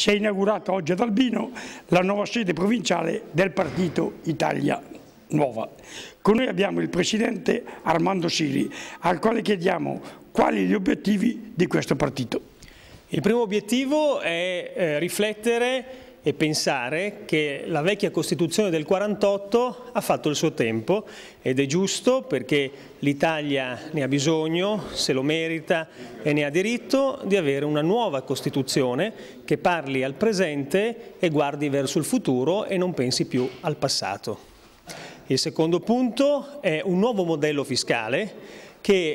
si è inaugurata oggi ad Albino la nuova sede provinciale del partito Italia Nuova. Con noi abbiamo il presidente Armando Siri, al quale chiediamo quali gli obiettivi di questo partito. Il primo obiettivo è eh, riflettere e pensare che la vecchia Costituzione del 48 ha fatto il suo tempo ed è giusto perché l'Italia ne ha bisogno, se lo merita e ne ha diritto di avere una nuova Costituzione che parli al presente e guardi verso il futuro e non pensi più al passato. Il secondo punto è un nuovo modello fiscale che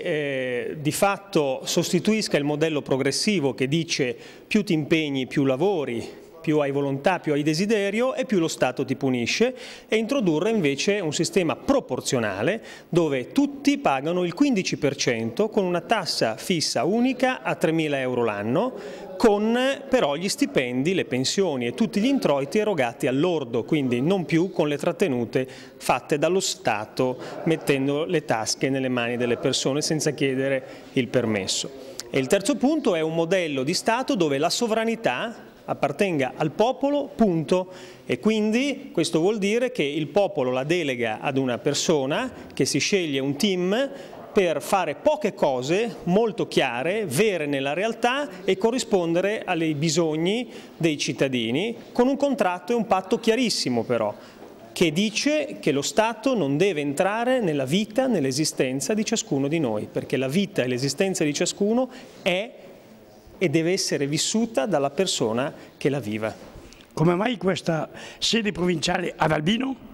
eh, di fatto sostituisca il modello progressivo che dice più ti impegni più lavori più hai volontà, più hai desiderio e più lo Stato ti punisce e introdurre invece un sistema proporzionale dove tutti pagano il 15% con una tassa fissa unica a 3.000 euro l'anno con però gli stipendi, le pensioni e tutti gli introiti erogati all'ordo, quindi non più con le trattenute fatte dallo Stato mettendo le tasche nelle mani delle persone senza chiedere il permesso. E il terzo punto è un modello di Stato dove la sovranità appartenga al popolo, punto. E quindi questo vuol dire che il popolo la delega ad una persona che si sceglie un team per fare poche cose molto chiare, vere nella realtà e corrispondere ai bisogni dei cittadini con un contratto e un patto chiarissimo però che dice che lo Stato non deve entrare nella vita, nell'esistenza di ciascuno di noi, perché la vita e l'esistenza di ciascuno è e deve essere vissuta dalla persona che la viva. Come mai questa sede provinciale ad Albino?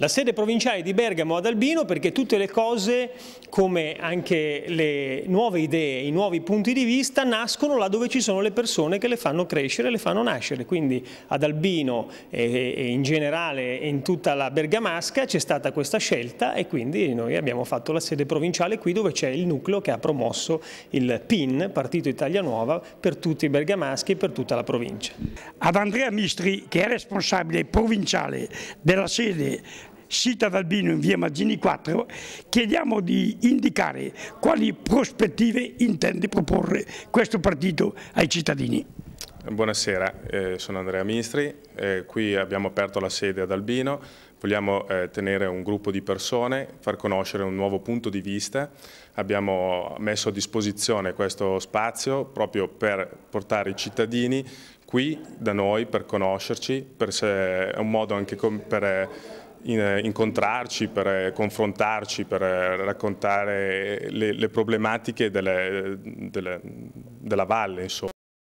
La sede provinciale di Bergamo ad Albino perché tutte le cose, come anche le nuove idee, i nuovi punti di vista, nascono là dove ci sono le persone che le fanno crescere, le fanno nascere. Quindi ad Albino e, in generale in tutta la Bergamasca c'è stata questa scelta e quindi noi abbiamo fatto la sede provinciale qui dove c'è il nucleo che ha promosso il PIN, Partito Italia Nuova, per tutti i bergamaschi e per tutta la provincia. Ad Andrea Mistri, che è responsabile provinciale della sede sita d'Albino in via Maggini 4, chiediamo di indicare quali prospettive intende proporre questo partito ai cittadini. Buonasera, eh, sono Andrea Ministri, eh, qui abbiamo aperto la sede ad Albino, vogliamo eh, tenere un gruppo di persone, far conoscere un nuovo punto di vista, abbiamo messo a disposizione questo spazio proprio per portare i cittadini qui da noi per conoscerci, per se, è un modo anche per eh, incontrarci, per eh, confrontarci, per eh, raccontare le, le problematiche delle, delle, della valle. Insomma.